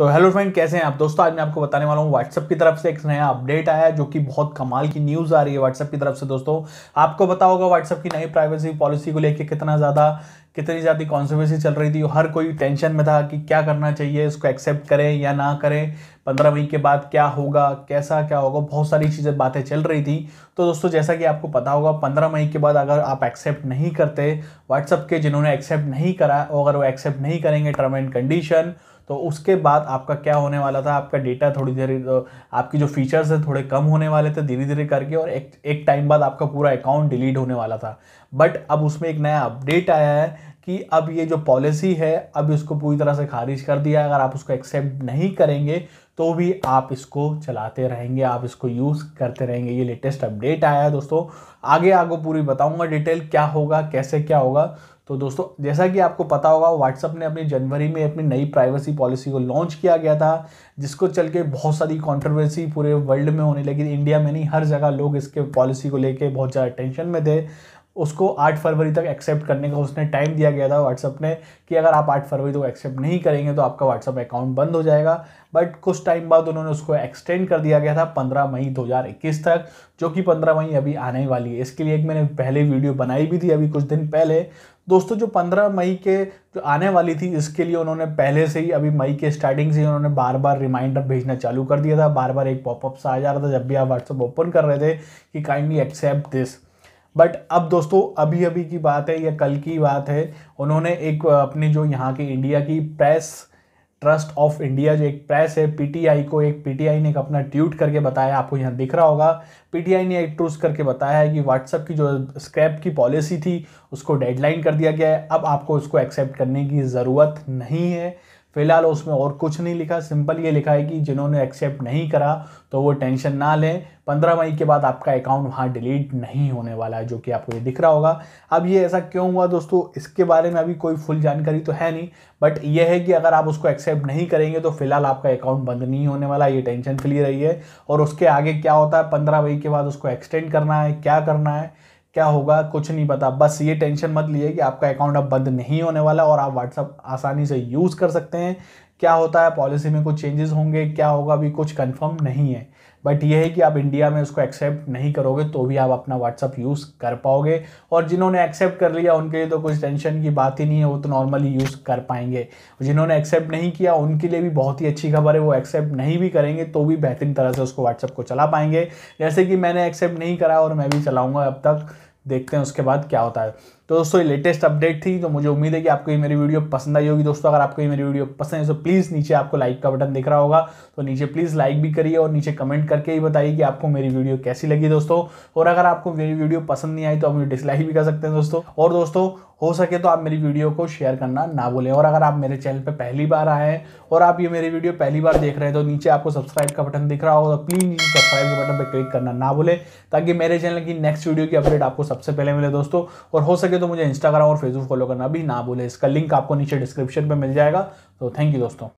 तो hello friend कैसे हैं आप दोस्तों आज मैं आपको बताने वाला हूँ व्हाट्सअप की तरफ से एक नया अपडेट आया है जो कि बहुत कमाल की न्यूज़ आ रही है व्हाट्सएप की तरफ से दोस्तों आपको पता होगा व्हाट्सअप की नई प्राइवेसी पॉलिसी को लेकर कितना ज़्यादा कितनी ज़्यादा कॉन्ट्रोवर्सी चल रही थी हर कोई टेंशन में था कि क्या करना चाहिए इसको एक्सेप्ट करें या ना करें पंद्रह मई के बाद क्या होगा कैसा क्या होगा बहुत सारी चीज़ें बातें चल रही थी तो दोस्तों जैसा कि आपको पता होगा पंद्रह मई के बाद अगर आप एक्सेप्ट नहीं करते व्हाट्सएप के जिन्होंने एक्सेप्ट नहीं करा अगर वो एक्सेप्ट नहीं करेंगे टर्म एंड कंडीशन तो उसके बाद आपका क्या होने वाला था आपका डेटा थोड़ी देर आपकी जो फीचर्स है थोड़े कम होने वाले थे धीरे धीरे करके और एक एक टाइम बाद आपका पूरा अकाउंट डिलीट होने वाला था बट अब उसमें एक नया अपडेट आया है कि अब ये जो पॉलिसी है अब इसको पूरी तरह से खारिज कर दिया अगर आप उसको एक्सेप्ट नहीं करेंगे तो भी आप इसको चलाते रहेंगे आप इसको यूज़ करते रहेंगे ये लेटेस्ट अपडेट आया है दोस्तों आगे आपको पूरी बताऊंगा डिटेल क्या होगा कैसे क्या होगा तो दोस्तों जैसा कि आपको पता होगा व्हाट्सअप ने अपनी जनवरी में अपनी नई प्राइवेसी पॉलिसी को लॉन्च किया गया था जिसको चल के बहुत सारी कंट्रोवर्सी पूरे वर्ल्ड में होने लगी इंडिया में नहीं हर जगह लोग इसके पॉलिसी को लेके बहुत ज़्यादा टेंशन में थे उसको 8 फरवरी तक एक्सेप्ट करने का उसने टाइम दिया गया था व्हाट्सअप ने कि अगर आप 8 फरवरी तक एक्सेप्ट नहीं करेंगे तो आपका व्हाट्सअप अकाउंट बंद हो जाएगा बट कुछ टाइम बाद उन्होंने उसको एक्सटेंड कर दिया गया था 15 मई 2021 तक जो कि 15 मई अभी आने वाली है इसके लिए एक मैंने पहले वीडियो बनाई भी थी अभी कुछ दिन पहले दोस्तों जो 15 मई के जो आने वाली थी इसके लिए उन्होंने पहले से ही अभी मई के स्टार्टिंग से ही उन्होंने बार बार रिमाइंडर भेजना चालू कर दिया था बार बार एक पॉपअप सा आ जा रहा था जब भी आप व्हाट्सअप ओपन कर रहे थे कि काइंडली एक्सेप्ट दिस बट अब दोस्तों अभी अभी की बात है या कल की बात है उन्होंने एक अपने जो यहाँ की इंडिया की प्रेस ट्रस्ट ऑफ इंडिया जो एक प्रेस है पीटीआई को एक पीटीआई ने एक अपना ट्वीट करके बताया आपको यहाँ दिख रहा होगा पीटीआई ने एक ट्रूस करके बताया है कि व्हाट्सअप की जो स्क्रैप की पॉलिसी थी उसको डेडलाइन कर दिया गया है अब आपको उसको एक्सेप्ट करने की ज़रूरत नहीं है फिलहाल उसमें और कुछ नहीं लिखा सिंपल ये लिखा है कि जिन्होंने एक्सेप्ट नहीं करा तो वो टेंशन ना लें पंद्रह मई के बाद आपका अकाउंट वहाँ डिलीट नहीं होने वाला है जो कि आपको ये दिख रहा होगा अब ये ऐसा क्यों हुआ दोस्तों इसके बारे में अभी कोई फुल जानकारी तो है नहीं बट ये है कि अगर आप उसको एक्सेप्ट नहीं करेंगे तो फिलहाल आपका अकाउंट बंद नहीं होने वाला ये टेंशन फ्री रही है और उसके आगे क्या होता है पंद्रह मई के बाद उसको एक्सटेंड करना है क्या करना है क्या होगा कुछ नहीं पता बस ये टेंशन मत लिए कि आपका अकाउंट अब बंद नहीं होने वाला और आप व्हाट्सअप आसानी से यूज़ कर सकते हैं क्या होता है पॉलिसी में कुछ चेंजेस होंगे क्या होगा अभी कुछ कंफर्म नहीं है बट ये है कि आप इंडिया में उसको एक्सेप्ट नहीं करोगे तो भी आप अपना व्हाट्सअप यूज़ कर पाओगे और जिन्होंने एक्सेप्ट कर लिया उनके लिए तो कुछ टेंशन की बात ही नहीं है वो तो नॉर्मली यूज़ कर पाएंगे जिन्होंने एक्सेप्ट नहीं किया उनके लिए भी बहुत ही अच्छी खबर है वो एक्सेप्ट नहीं भी करेंगे तो भी बेहतरीन तरह से उसको व्हाट्सअप को चला पाएंगे जैसे कि मैंने एक्सेप्ट नहीं करा और मैं भी चलाऊँगा अब तक देखते हैं उसके बाद क्या होता है तो दोस्तों ये लेटेस्ट अपडेट थी तो मुझे उम्मीद है कि आपको ये मेरी वीडियो पसंद आई होगी दोस्तों अगर आपको ये मेरी वीडियो पसंद है तो प्लीज़ नीचे आपको लाइक का बटन दिख रहा होगा तो नीचे प्लीज़ लाइक भी करिए और नीचे कमेंट करके ही बताइए कि आपको मेरी वीडियो कैसी लगी दोस्तों और अगर आपको मेरी वीडियो पसंद नहीं आई तो आप मुझे डिसलाइक भी कर सकते हैं दोस्तों और दोस्तों हो सके तो आप मेरी वीडियो को शेयर करना ना भूलें और अगर आप मेरे चैनल पर पहली बार आए हैं और आप ये मेरी वीडियो पहली बार देख रहे हैं तो नीचे आपको सब्सक्राइब का बटन दिख रहा होगा तो प्लीज़ नीचे सब्सक्राइब के बटन पर क्लिक करना ना भूलें ताकि मेरे चैनल की नेक्स्ट वीडियो की अपडेट आपको सबसे पहले मिले दोस्तों और हो सके तो मुझे इंस्टाग्राम और फेसबुक फॉलो करना भी ना भूले इसका लिंक आपको नीचे डिस्क्रिप्शन में मिल जाएगा तो थैंक यू दोस्तों